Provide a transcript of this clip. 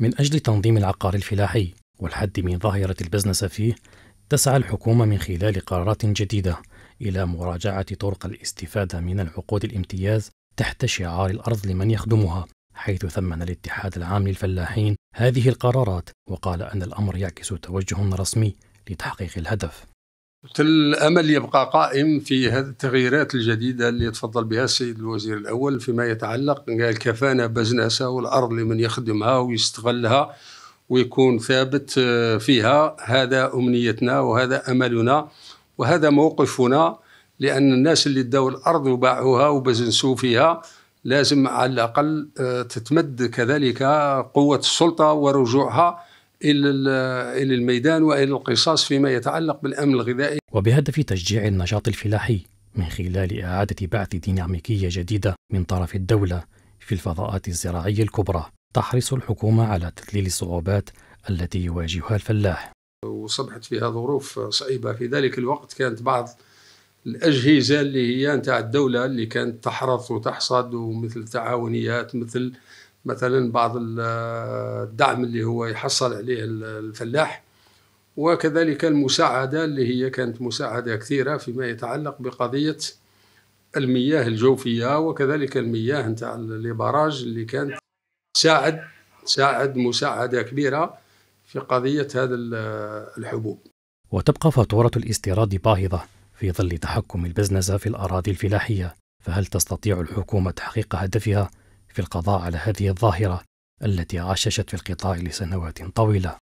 من أجل تنظيم العقار الفلاحي والحد من ظاهرة البزنس فيه تسعى الحكومة من خلال قرارات جديدة إلى مراجعة طرق الاستفادة من العقود الامتياز تحت شعار الأرض لمن يخدمها حيث ثمن الاتحاد العام للفلاحين هذه القرارات وقال أن الأمر يعكس توجه رسمي لتحقيق الهدف الامل يبقى قائم في هذه التغييرات الجديده اللي تفضل بها السيد الوزير الاول فيما يتعلق قال كفانا بزنسه والارض لمن يخدمها ويستغلها ويكون ثابت آه، فيها هذا امنيتنا وهذا املنا وهذا موقفنا لان الناس اللي داو الارض وباعوها وبزنسوا فيها لازم على الاقل آه، تتمد كذلك قوه السلطه ورجوعها الى الى الميدان والى القصاص فيما يتعلق بالامن الغذائي. وبهدف تشجيع النشاط الفلاحي من خلال اعاده بعث ديناميكيه جديده من طرف الدوله في الفضاءات الزراعيه الكبرى، تحرص الحكومه على تذليل الصعوبات التي يواجهها الفلاح. وصبحت فيها ظروف صعيبه في ذلك الوقت كانت بعض الاجهزه اللي هي نتاع الدوله اللي كانت تحرث وتحصد ومثل تعاونيات مثل مثلا بعض الدعم اللي هو يحصل عليه الفلاح وكذلك المساعدة اللي هي كانت مساعدة كثيرة فيما يتعلق بقضية المياه الجوفية وكذلك المياه نتاع البراج اللي كانت ساعد ساعد مساعدة كبيرة في قضية هذا الحبوب وتبقى فاتورة الاستيراد باهظة في ظل تحكم البزنزة في الأراضي الفلاحية فهل تستطيع الحكومة تحقيق هدفها في القضاء على هذه الظاهرة التي عششت في القطاع لسنوات طويلة